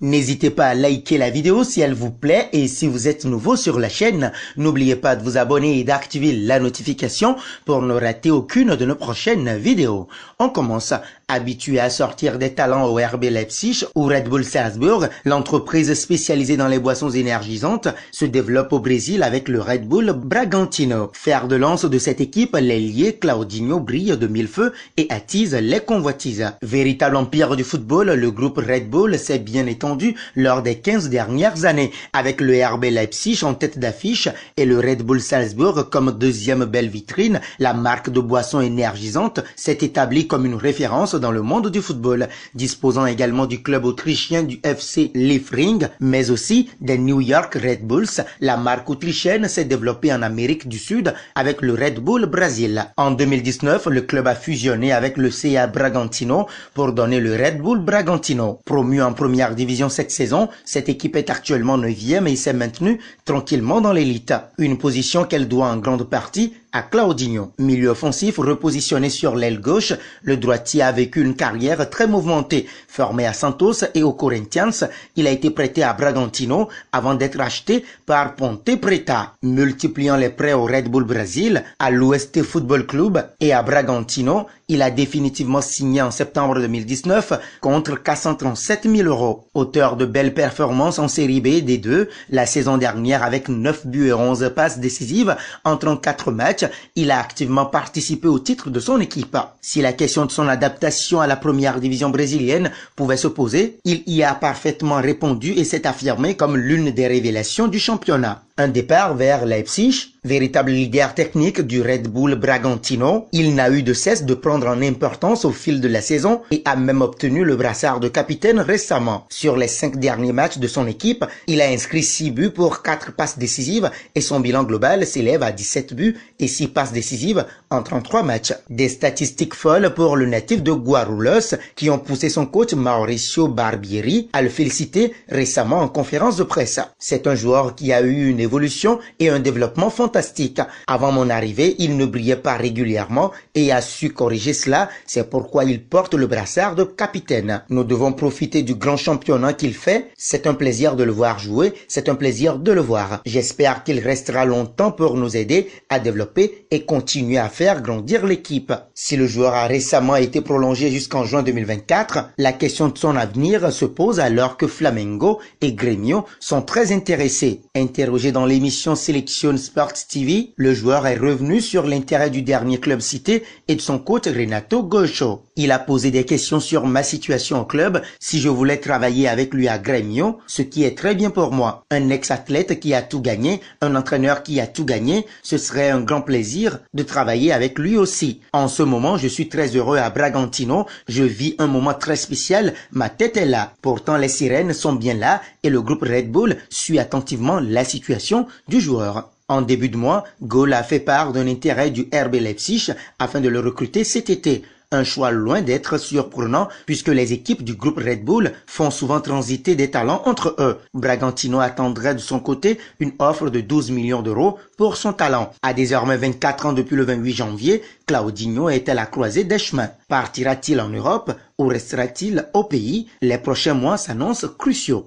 N'hésitez pas à liker la vidéo si elle vous plaît et si vous êtes nouveau sur la chaîne, n'oubliez pas de vous abonner et d'activer la notification pour ne rater aucune de nos prochaines vidéos. On commence. Habitué à sortir des talents au RB Leipzig ou Red Bull Salzburg, l'entreprise spécialisée dans les boissons énergisantes se développe au Brésil avec le Red Bull Bragantino. Faire de lance de cette équipe, liés Claudinho brille de mille feux et attise les convoitises. Véritable empire du football, le groupe Red Bull s'est bien étendu lors des 15 dernières années, avec le RB Leipzig en tête d'affiche et le Red Bull Salzburg comme deuxième belle vitrine, la marque de boissons énergisantes s'est établie comme une référence dans le monde du football, disposant également du club autrichien du FC Liefering, mais aussi des New York Red Bulls. La marque autrichienne s'est développée en Amérique du Sud avec le Red Bull Brasil. En 2019, le club a fusionné avec le CA Bragantino pour donner le Red Bull Bragantino, promu en première division cette saison, cette équipe est actuellement neuvième et s'est maintenue tranquillement dans l'élite. Une position qu'elle doit en grande partie à Claudinho, milieu offensif repositionné sur l'aile gauche, le droitier a vécu une carrière très mouvementée. Formé à Santos et au Corinthians, il a été prêté à Bragantino avant d'être acheté par Ponte Preta. Multipliant les prêts au Red Bull Brésil, à l'Ouest Football Club et à Bragantino, il a définitivement signé en septembre 2019 contre 437 000 euros. Auteur de belles performances en série B des deux, la saison dernière avec 9 buts et 11 passes décisives en 34 matchs, il a activement participé au titre de son équipe. Si la question de son adaptation à la première division brésilienne pouvait se poser, il y a parfaitement répondu et s'est affirmé comme l'une des révélations du championnat un départ vers Leipzig, véritable leader technique du Red Bull Bragantino, il n'a eu de cesse de prendre en importance au fil de la saison et a même obtenu le brassard de capitaine récemment. Sur les cinq derniers matchs de son équipe, il a inscrit six buts pour quatre passes décisives et son bilan global s'élève à 17 buts et six passes décisives en 33 matchs. Des statistiques folles pour le natif de Guarulhos qui ont poussé son coach Mauricio Barbieri à le féliciter récemment en conférence de presse. C'est un joueur qui a eu une évolution et un développement fantastique. Avant mon arrivée, il ne brillait pas régulièrement et a su corriger cela. C'est pourquoi il porte le brassard de capitaine. Nous devons profiter du grand championnat qu'il fait. C'est un plaisir de le voir jouer. C'est un plaisir de le voir. J'espère qu'il restera longtemps pour nous aider à développer et continuer à faire grandir l'équipe. Si le joueur a récemment été prolongé jusqu'en juin 2024, la question de son avenir se pose alors que Flamengo et Grêmio sont très intéressés. Interrogé dans dans l'émission Selection Sports TV, le joueur est revenu sur l'intérêt du dernier club cité et de son coach Renato Gaucho. Il a posé des questions sur ma situation au club, si je voulais travailler avec lui à Grêmio, ce qui est très bien pour moi. Un ex-athlète qui a tout gagné, un entraîneur qui a tout gagné, ce serait un grand plaisir de travailler avec lui aussi. En ce moment, je suis très heureux à Bragantino, je vis un moment très spécial, ma tête est là. Pourtant, les sirènes sont bien là et le groupe Red Bull suit attentivement la situation du joueur. En début de mois, Gaulle a fait part d'un intérêt du RB Leipzig afin de le recruter cet été un choix loin d'être surprenant puisque les équipes du groupe Red Bull font souvent transiter des talents entre eux. Bragantino attendrait de son côté une offre de 12 millions d'euros pour son talent. À désormais 24 ans depuis le 28 janvier, Claudinho est à la croisée des chemins. Partira-t-il en Europe ou restera-t-il au pays Les prochains mois s'annoncent cruciaux.